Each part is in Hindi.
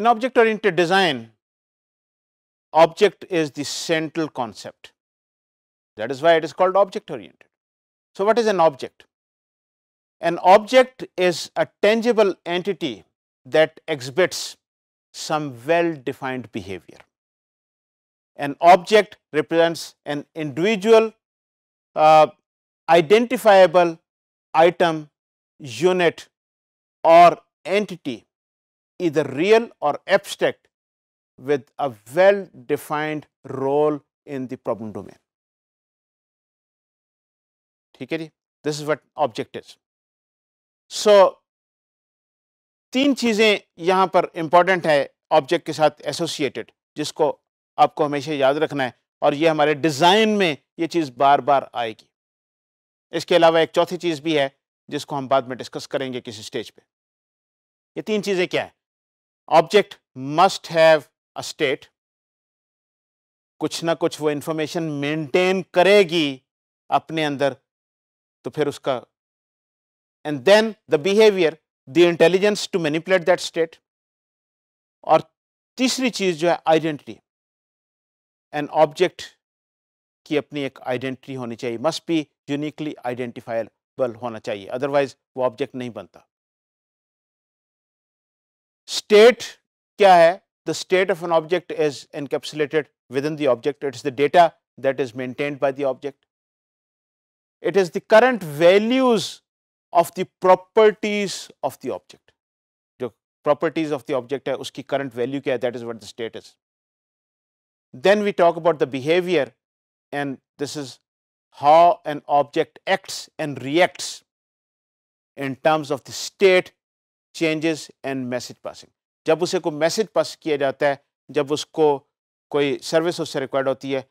In object oriented design, object is the central concept. That is why it is called object oriented. So, what is an object? An object is a tangible entity that exhibits some well defined behavior. An object represents an individual uh, identifiable item, unit or entity either real or abstract with a well defined role in the problem domain. ठीक है जी this is what object is so तीन चीज़ें यहाँ पर इम्पॉर्टेंट है ऑब्जेक्ट के साथ एसोसिएटेड जिसको आपको हमेशा याद रखना है और ये हमारे डिज़ाइन में ये चीज़ बार बार आएगी इसके अलावा एक चौथी चीज़ भी है जिसको हम बाद में डिस्कस करेंगे किसी स्टेज पे ये तीन चीज़ें क्या है object must have a state कुछ ना कुछ वो इंफॉर्मेशन मेंटेन करेगी अपने अंदर तो फिर उसका and then the behaviour the intelligence to manipulate that state और तीसरी चीज जो है आइडेंटिटी एन ऑब्जेक्ट की अपनी एक आइडेंटिटी होनी चाहिए मस्ट बी यूनिकली आइडेंटिफाइबल होना चाहिए अदरवाइज वो ऑब्जेक्ट नहीं बनता state kya hai? The state of an object is encapsulated within the object. It is the data that is maintained by the object. It is the current values of the properties of the object. The properties of the object hai, uski current value kya hai? That is what the state is. Then we talk about the behavior and this is how an object acts and reacts in terms of the state changes and message passing जब उसे को मैसेज पास किया जाता है जब उसको कोई सर्विस उससे रिक्वायर्ड होती है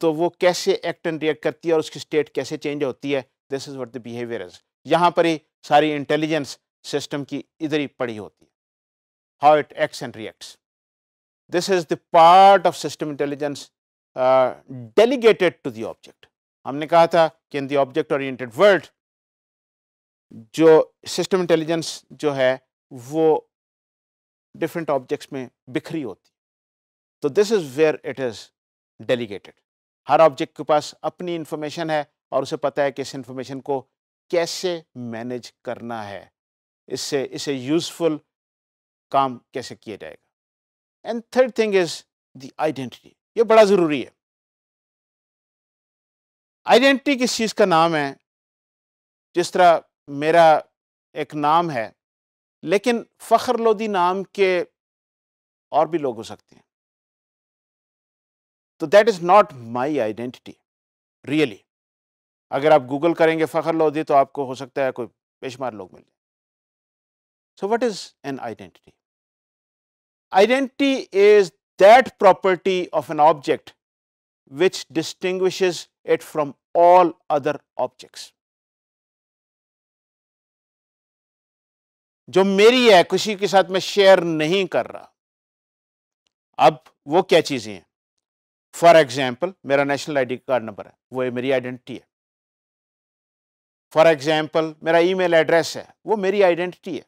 तो वो कैसे एक्ट एंड रिएक्ट करती है और उसकी स्टेट कैसे चेंज होती है this is what the behaviour is यहाँ पर ही सारी इंटेलिजेंस सिस्टम की इधर ही पड़ी होती है how it act and reacts this is the part of system intelligence delegated to the object हमने कहा था कि in the object oriented world जो सिस्टम इंटेलिजेंस जो है वो डिफरेंट ऑब्जेक्ट्स में बिखरी होती तो this is where it is delegated हर ऑब्जेक्ट के पास अपनी इन्फॉर्मेशन है और उसे पता है कि इस इंफॉर्मेशन को कैसे मैनेज करना है इससे इसे यूज़फुल काम कैसे किया जाएगा and third thing is the identity ये बड़ा ज़रूरी है आइडेंटिटी किस चीज़ का नाम है जिस तरह मेरा एक नाम है लेकिन फ़ख्र लोदी नाम के और भी लोग हो सकते हैं तो that is not my identity really अगर आप गूगल करेंगे फ़ख्र लोदी तो आपको हो सकता है कोई बेशुमार लोग मिल जाए so what is an identity identity is that property of an object which distinguishes it from all other objects जो मेरी है खुशी के साथ मैं शेयर नहीं कर रहा अब वो क्या चीज़ें हैं फॉर एग्जाम्पल मेरा नेशनल आईडी कार्ड नंबर है वो मेरी आइडेंटिटी है फॉर एग्जाम्पल मेरा ईमेल एड्रेस है वो मेरी आइडेंटिटी है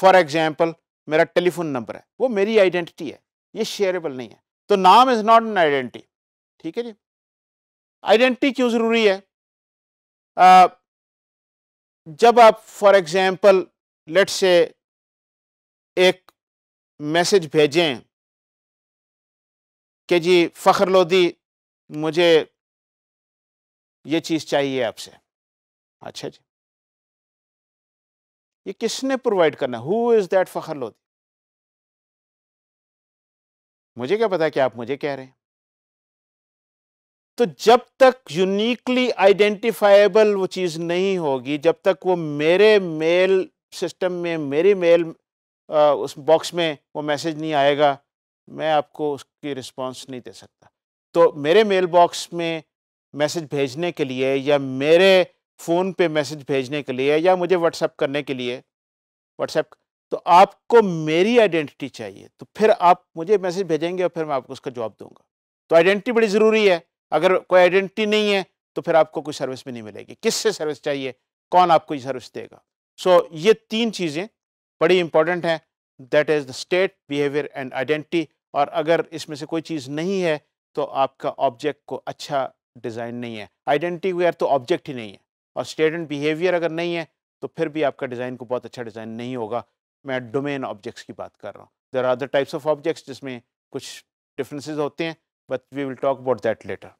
फॉर एग्जाम्पल मेरा टेलीफोन नंबर है वो मेरी आइडेंटिटी है ये शेयरेबल नहीं है तो नाम इज़ नॉट एन आइडेंटिटी ठीक है जी आइडेंटिटी क्यों ज़रूरी है जब आप फॉर एग्ज़ाम्पल लेट से एक मैसेज भेजें कि जी फ़खर लोदी मुझे ये चीज़ चाहिए आपसे अच्छा जी ये किसने प्रोवाइड करना who is that Fakhar Lodhi मुझे क्या पता है कि आप मुझे कह रहे हैं तो जब तक यूनिकली आइडेंटिफाइबल वो चीज़ नहीं होगी जब तक वो मेरे मेल सिस्टम में मेरी मेल आ, उस बॉक्स में वो मैसेज नहीं आएगा मैं आपको उसकी रिस्पांस नहीं दे सकता तो मेरे मेल बॉक्स में मैसेज भेजने के लिए या मेरे फ़ोन पे मैसेज भेजने के लिए या मुझे व्हाट्सअप करने के लिए व्हाट्सएप तो आपको मेरी आइडेंटिटी चाहिए तो फिर आप मुझे मैसेज भेजेंगे और फिर मैं आपको उसका जवाब दूंगा तो आइडेंटिटी बड़ी ज़रूरी है अगर कोई आइडेंटिटी नहीं है तो फिर आपको कोई सर्विस भी नहीं मिलेगी किससे सर्विस चाहिए कौन आपको ये सर्विस देगा सो so, ये तीन चीज़ें बड़ी इंपॉर्टेंट हैं that is the state behaviour and identity और अगर इसमें से कोई चीज़ नहीं है तो आपका ऑब्जेक्ट को अच्छा डिज़ाइन नहीं है आइडेंटिटी वेयर तो ऑब्जेक्ट ही नहीं है और स्टेट एंड बिहेवियर अगर नहीं है तो फिर भी आपका डिज़ाइन को बहुत अच्छा डिज़ाइन नहीं होगा मैं डोमेन ऑब्जेक्ट्स की बात कर रहा हूँ there are other types of objects जिसमें कुछ डिफरेंसेस होते हैं but we will talk about that later.